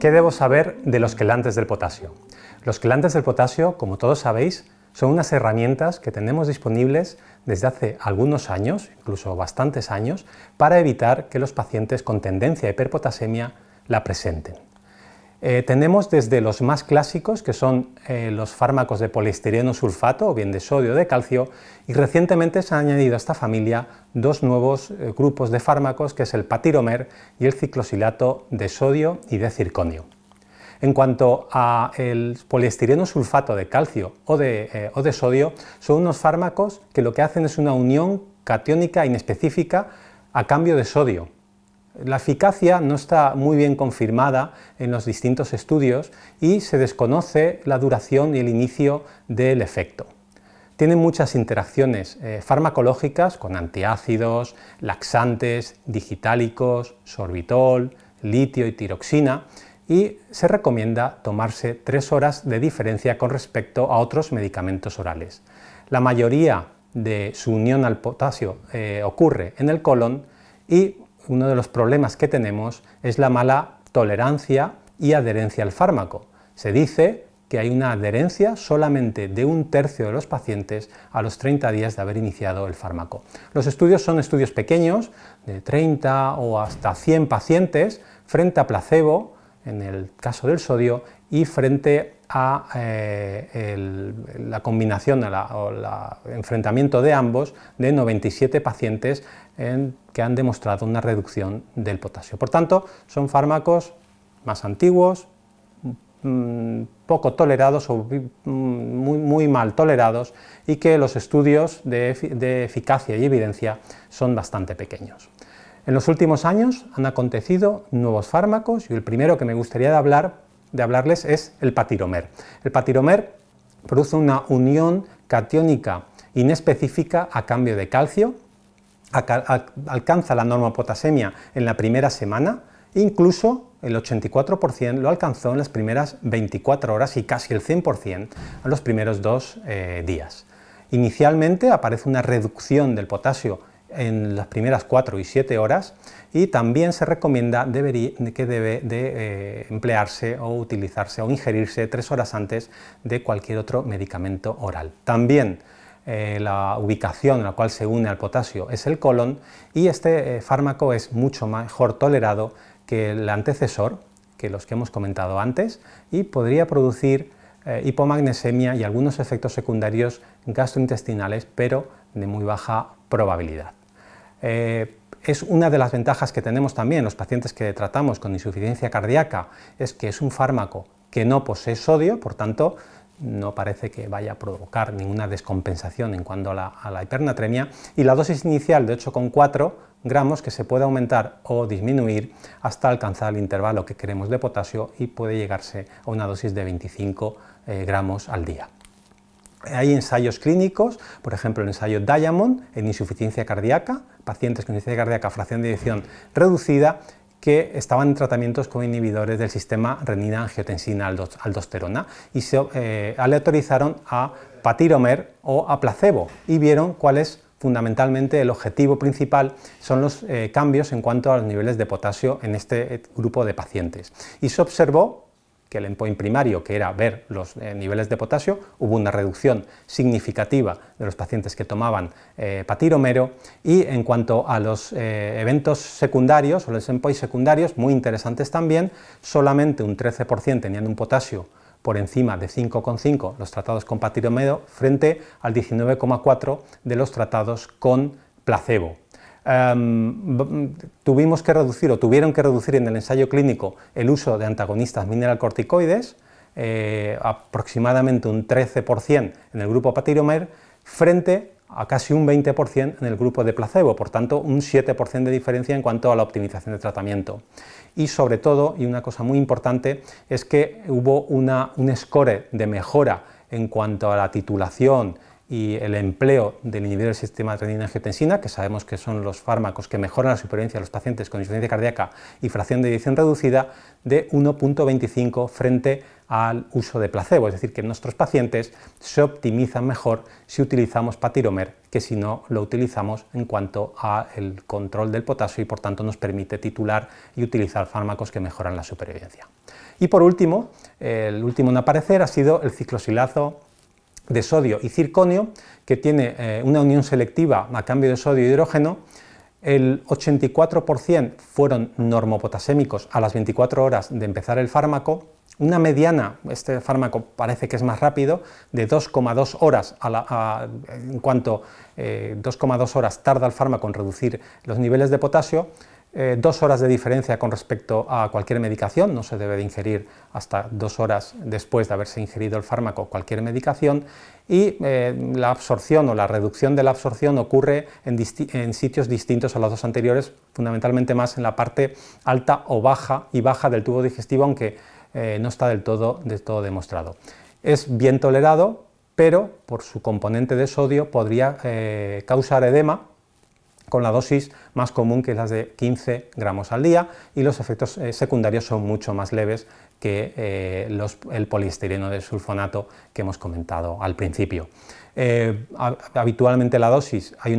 ¿Qué debo saber de los quelantes del potasio? Los quelantes del potasio, como todos sabéis, son unas herramientas que tenemos disponibles desde hace algunos años, incluso bastantes años, para evitar que los pacientes con tendencia a hiperpotasemia la presenten. Eh, tenemos desde los más clásicos, que son eh, los fármacos de poliestireno sulfato o bien de sodio de calcio, y recientemente se han añadido a esta familia dos nuevos eh, grupos de fármacos, que es el patiromer y el ciclosilato de sodio y de circonio. En cuanto al poliestireno sulfato de calcio o de, o de sodio, son unos fármacos que lo que hacen es una unión cationica inespecífica a cambio de sodio la eficacia no está muy bien confirmada en los distintos estudios y se desconoce la duración y el inicio del efecto. Tiene muchas interacciones eh, farmacológicas con antiácidos, laxantes, digitálicos, sorbitol, litio y tiroxina y se recomienda tomarse tres horas de diferencia con respecto a otros medicamentos orales. La mayoría de su unión al potasio eh, ocurre en el colon y uno de los problemas que tenemos es la mala tolerancia y adherencia al fármaco. Se dice que hay una adherencia solamente de un tercio de los pacientes a los 30 días de haber iniciado el fármaco. Los estudios son estudios pequeños, de 30 o hasta 100 pacientes, frente a placebo, en el caso del sodio, y frente a eh, la combinación o el enfrentamiento de ambos de 97 pacientes en que han demostrado una reducción del potasio. Por tanto, son fármacos más antiguos, mm, poco tolerados o mm, muy, mal tolerados y que los estudios de, eficacia y evidencia son bastante pequeños. En los últimos años han acontecido nuevos fármacos y el primero que me gustaría de hablar, de hablarles es el patiromer. El patiromer produce una unión catiónica inespecífica a cambio de calcio alcanza la norma potasemia en la primera semana, incluso el 84% lo alcanzó en las primeras 24 horas y casi el 100% en los primeros dos eh, días. Inicialmente aparece una reducción del potasio en las primeras 4 y 7 horas y también se recomienda que debe de eh, emplearse o utilizarse o ingerirse 3 horas antes de cualquier otro medicamento oral. También eh, la ubicación en la cual se une al potasio es el colon y este eh, fármaco es mucho mejor tolerado que el antecesor, que los que hemos comentado antes, y podría producir eh, hipomagnesemia y algunos efectos secundarios gastrointestinales, pero de muy baja probabilidad. es una de las ventajas que tenemos también los pacientes que tratamos con insuficiencia cardíaca, es que es un fármaco que no posee sodio, por tanto, no parece que vaya a provocar ninguna descompensación en cuanto a la, hipernatremia y la dosis inicial de 8,4 gramos que se puede aumentar o disminuir hasta alcanzar el intervalo que queremos de potasio y puede llegarse a una dosis de 25 eh, gramos al día. Hay ensayos clínicos, por ejemplo el ensayo Diamond en insuficiencia cardíaca, pacientes con insuficiencia cardíaca fracción de edición reducida que estaban en tratamientos con inhibidores del sistema renina-angiotensina-aldosterona y se, eh, aleatorizaron a patiromer o a placebo y vieron cuál es fundamentalmente el objetivo principal son los eh, cambios en cuanto a los niveles de potasio en este eh, grupo de pacientes. Y se observó que el endpoint primario, que era ver los eh, niveles de potasio, hubo una reducción significativa de los pacientes que tomaban eh, patiromero y en cuanto a los eh, eventos secundarios o los endpoints secundarios, muy interesantes también, solamente un 13% tenían un potasio por encima de 5,5 los tratados con patiromero frente al 19,4 de los tratados con placebo. Em, tuvimos que reducir o tuvieron que reducir en el ensayo clínico el uso de antagonistas mineralcorticoides, eh, aproximadamente un 13% en el grupo patiromer, frente a casi un 20% en el grupo de placebo, por tanto un 7% de diferencia en cuanto a la optimización de tratamiento. Y sobre todo, y una cosa muy importante, es que hubo un score de mejora en cuanto a la titulación y el empleo del inhibidor del sistema adrenina-angiotensina, que sabemos que son los fármacos que mejoran la supervivencia de los pacientes con insuficiencia cardíaca y fracción de edición reducida, de 1.25 frente al uso de placebo. Es decir, que nuestros pacientes se optimizan mejor si utilizamos patiromer que si no lo utilizamos en cuanto al control del potasio y por tanto nos permite titular y utilizar fármacos que mejoran la supervivencia. Y por último, el último en aparecer ha sido el ciclosilazo de sodio y circonio, que tiene eh, una unión selectiva a cambio de sodio y e hidrógeno, el 84% fueron normopotasémicos a las 24 horas de empezar el fármaco, una mediana, este fármaco parece que es más rápido, de 2,2 horas a la, en cuanto 2,2 eh, horas tarda el fármaco en reducir los niveles de potasio, eh, dos horas de diferencia con respecto a cualquier medicación, no se debe de ingerir hasta dos horas después de haberse ingerido el fármaco cualquier medicación, y eh, la absorción o la reducción de la absorción ocurre en, sitios distintos a los dos anteriores, fundamentalmente más en la parte alta o baja y baja del tubo digestivo, aunque eh, no está del todo, del todo demostrado. Es bien tolerado, pero por su componente de sodio podría causar edema con la dosis más común que es la de 15 gramos al día y los efectos eh, secundarios son mucho más leves que eh, el poliestireno de sulfonato que hemos comentado al principio. Eh, habitualmente la dosis, hay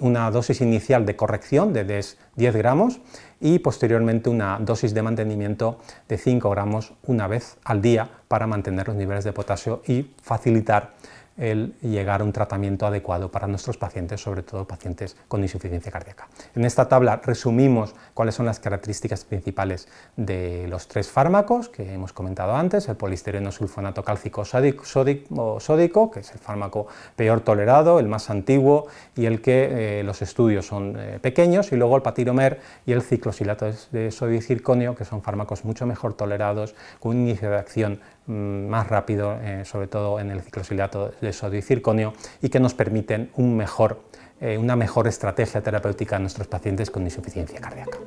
una, dosis inicial de corrección de 10 gramos y posteriormente una dosis de mantenimiento de 5 gramos una vez al día para mantener los niveles de potasio y facilitar el llegar a un tratamiento adecuado para nuestros pacientes, sobre todo pacientes con insuficiencia cardíaca. En esta tabla resumimos cuáles son las características principales de los tres fármacos que hemos comentado antes, el polistereno sulfonato cálcico sódico, que es el fármaco peor tolerado, el más antiguo y el que eh, los estudios son eh, pequeños, y luego el patiromer y el ciclosilato de sodio y circonio, que son fármacos mucho mejor tolerados, con un inicio de acción Mm, más rápido, eh, sobre todo en el ciclosilato de sodio y circonio, y que nos permiten eh, una mejor estrategia terapéutica a nuestros pacientes con insuficiencia cardíaca.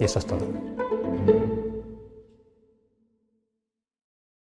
Y eso es todo.